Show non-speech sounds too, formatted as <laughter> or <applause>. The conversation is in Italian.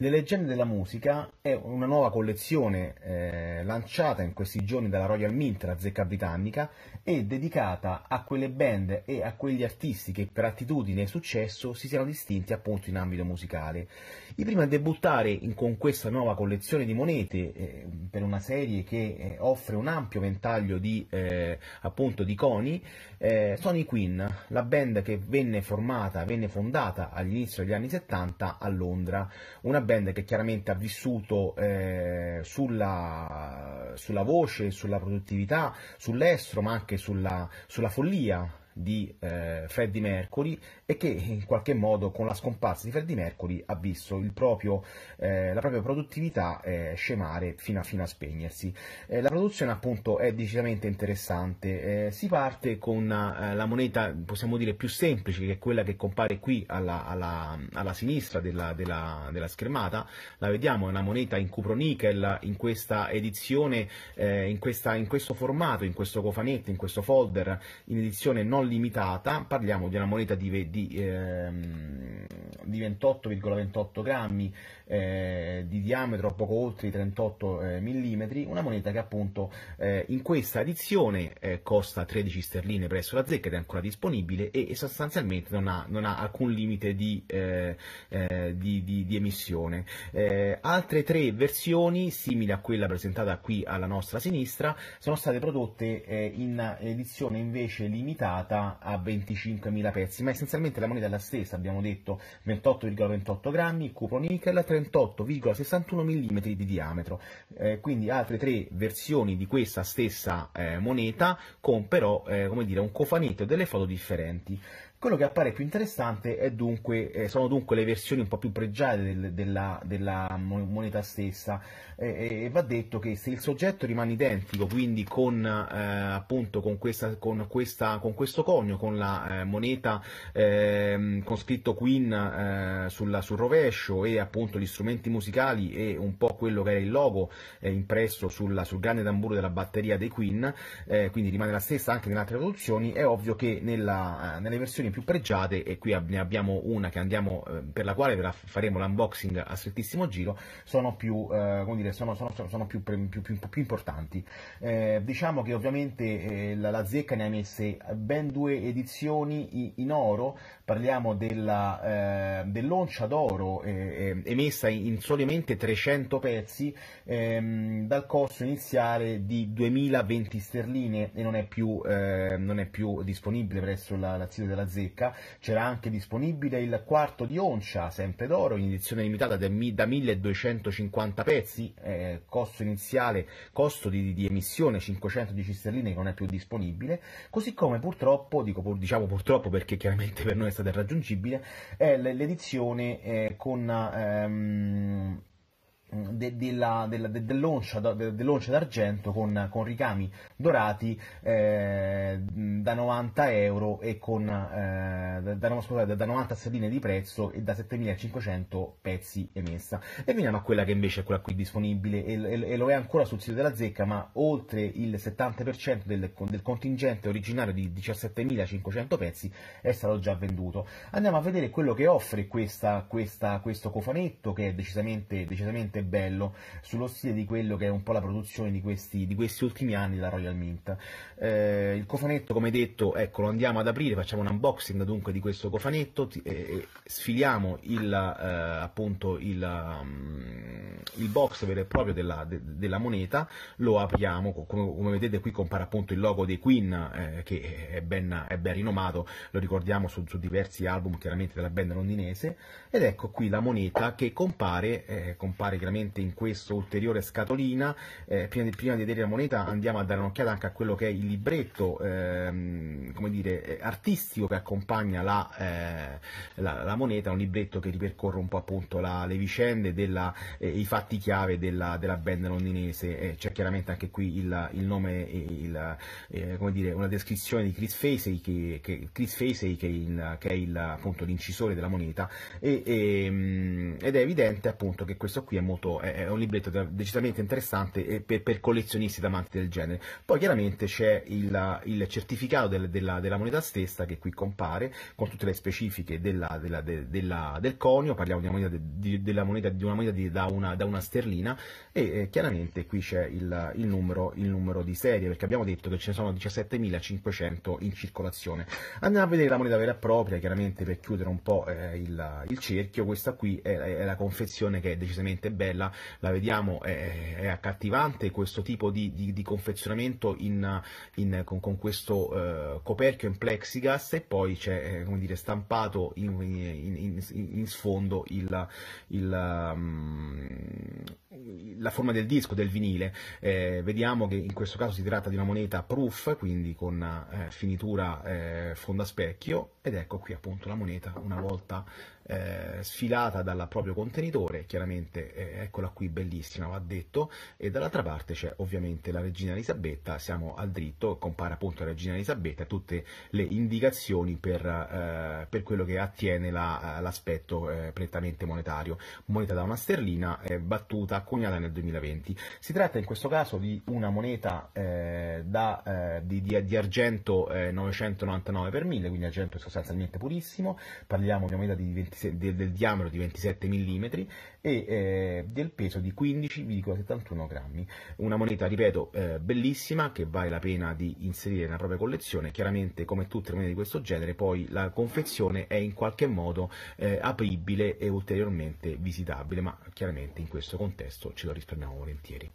Le leggende della musica è una nuova collezione eh, lanciata in questi giorni dalla Royal Mint, la zecca britannica, e dedicata a quelle band e a quegli artisti che per attitudine e successo si siano distinti appunto in ambito musicale. I primi a debuttare in, con questa nuova collezione di monete eh, per una serie che eh, offre un ampio ventaglio di, eh, appunto, di coni eh, sono i Queen, la band che venne formata, venne fondata all'inizio degli anni 70 a Londra, una band che chiaramente ha vissuto eh, sulla, sulla voce, sulla produttività, sull'estro, ma anche sulla, sulla follia di eh, Freddie Mercury e che in qualche modo con la scomparsa di Freddie Mercury ha visto proprio, eh, la propria produttività eh, scemare fino a, fino a spegnersi. Eh, la produzione appunto è decisamente interessante, eh, si parte con eh, la moneta possiamo dire più semplice che è quella che compare qui alla, alla, alla sinistra della, della, della, schermata, la vediamo è una moneta in cupro nickel in questa edizione, in, questa, in questo formato, in questo cofanetto, in questo folder, in edizione non limitata, parliamo di una moneta di, di, ehm, di 28,28 grammi eh, di diametro, poco oltre i 38 eh, mm, una moneta che appunto eh, in questa edizione eh, costa 13 sterline presso la zecca ed è ancora disponibile e, e sostanzialmente non ha, non ha, alcun limite di, eh, eh, di, di emissione. altre tre versioni, simili a quella presentata qui alla nostra sinistra, sono state prodotte in edizione invece limitata quotata a 25.000 pezzi, ma essenzialmente la moneta è la stessa, abbiamo detto 28,28 grammi, cupo nickel, 38,61 mm di diametro, eh, quindi altre tre versioni di questa stessa eh, moneta con però eh, come dire, un cofanetto e delle foto differenti. Quello che appare più interessante dunque, eh, sono dunque le versioni un po' più pregiate del, della, della, moneta stessa eh, e va detto che se il soggetto rimane identico, quindi con, eh, con, questa, con, questa, con questo conio, con la eh, moneta ehm, con scritto Queen eh, sulla, sul rovescio e appunto gli strumenti musicali e un po' quello che era il logo eh, impresso sulla, sul grande tamburo della batteria dei Queen, quindi rimane la stessa anche nelle altre traduzioni, è ovvio che nella, nelle versioni canzoni più pregiate e qui ne abbiamo una andiamo, ehm, per la quale la faremo l'unboxing a strettissimo giro, sono più, eh, dire, sono, sono, sono più, più, più importanti. Eh, diciamo che ovviamente eh, la, la, zecca ne ha messe ben due edizioni in oro, parliamo della, eh, dell'oncia d'oro eh, eh, emessa in solamente 300 pezzi ehm, dal costo iniziale di 2020 sterline e non è più, non è disponibile presso la, la sito della zecca zecca. C'era anche disponibile il quarto di oncia, sempre d'oro, in edizione limitata da 1250 pezzi, eh, costo iniziale, costo di, di, emissione 510 sterline che non è più disponibile, così come purtroppo, dico, diciamo purtroppo perché chiaramente <laughs> per noi è stata irraggiungibile, è l'edizione eh, con... Ehm, Mm, della, dell'oncia, d'argento con, con ricami dorati eh, da 90 euro e con eh, da, scusate, da 90 sterline di prezzo e da 7500 pezzi emessa e veniamo a quella che invece è quella qui disponibile e, e, e lo è ancora sul sito della zecca ma oltre il 70% del, del contingente originario di 17.500 pezzi è stato già venduto andiamo a vedere quello che offre questa, questa, questo cofanetto che è decisamente, decisamente veramente bello, sullo stile di quello che è un po' la produzione di questi, di questi ultimi anni della Royal Mint. Eh, il cofanetto, come detto, ecco, lo andiamo ad aprire, facciamo un unboxing dunque di questo cofanetto, eh, eh, sfiliamo il, eh, appunto il, um, il, box vero e proprio della, de, della moneta, lo apriamo, come, come, vedete qui compare appunto il logo dei Queen, eh, che è ben, è ben rinomato, lo ricordiamo su, su diversi album chiaramente della band londinese, ed ecco qui la moneta che compare, eh, compare veramente in questa ulteriore scatolina. Eh, prima, di, prima, di, vedere la moneta andiamo a dare un'occhiata anche a quello che è il libretto ehm, dire, eh, artistico che accompagna la, eh, la, la, moneta, un libretto che ripercorre un po' appunto la, le vicende, della, eh, i fatti chiave della, della band londinese. Eh, c'è chiaramente anche qui il, il nome, il, eh, dire, una descrizione di Chris Facey che, che, Chris Facey, che, il, che è il, appunto, l'incisore della moneta e, e, ehm, ed è evidente appunto che questo qui è molto minuto, è, è un libretto decisamente interessante per, per, collezionisti d'amanti del genere. Poi chiaramente c'è il, il certificato del, della, della, moneta stessa che qui compare con tutte le specifiche della, della, de, del conio, parliamo di una moneta, di, moneta, di una moneta di, da, una, da, una, sterlina e eh, chiaramente qui c'è il, il, numero, il, numero, di serie perché abbiamo detto che ce ne sono 17.500 in circolazione. Andiamo a vedere la moneta vera e propria, chiaramente per chiudere un po' eh, il, il, cerchio, questa qui è, è la confezione che è decisamente bella bella, la vediamo, è, è accattivante questo tipo di, di, di confezionamento in, in, con, con, questo eh, coperchio in plexigas e poi c'è eh, dire, stampato in, in sfondo il, il, um, la forma del disco, del vinile. Eh, vediamo che in questo caso si tratta di una moneta proof, quindi con eh, finitura eh, fonda specchio, ed ecco qui appunto la moneta una volta eh, sfilata dal proprio contenitore, chiaramente eh, eccola qui bellissima, va detto, e dall'altra parte c'è ovviamente la regina Elisabetta, siamo al dritto, compare appunto la regina Elisabetta e tutte le indicazioni per, eh, per quello che attiene la, eh, l'aspetto eh, prettamente monetario, moneta da una sterlina eh, battuta, coniata nel 2020. Si tratta in questo caso di una moneta da, di, di, di, argento 999 per 1000, quindi argento sostanzialmente purissimo, parliamo di una moneta di 26 del, del, diametro di 27 mm e eh, del peso di 15,71 grammi. Una moneta, ripeto, eh, bellissima che vale la pena di inserire nella propria collezione. Chiaramente, come tutte le monete di questo genere, poi la confezione è in qualche modo eh, apribile e ulteriormente visitabile, ma chiaramente in questo contesto ce lo risparmiamo volentieri.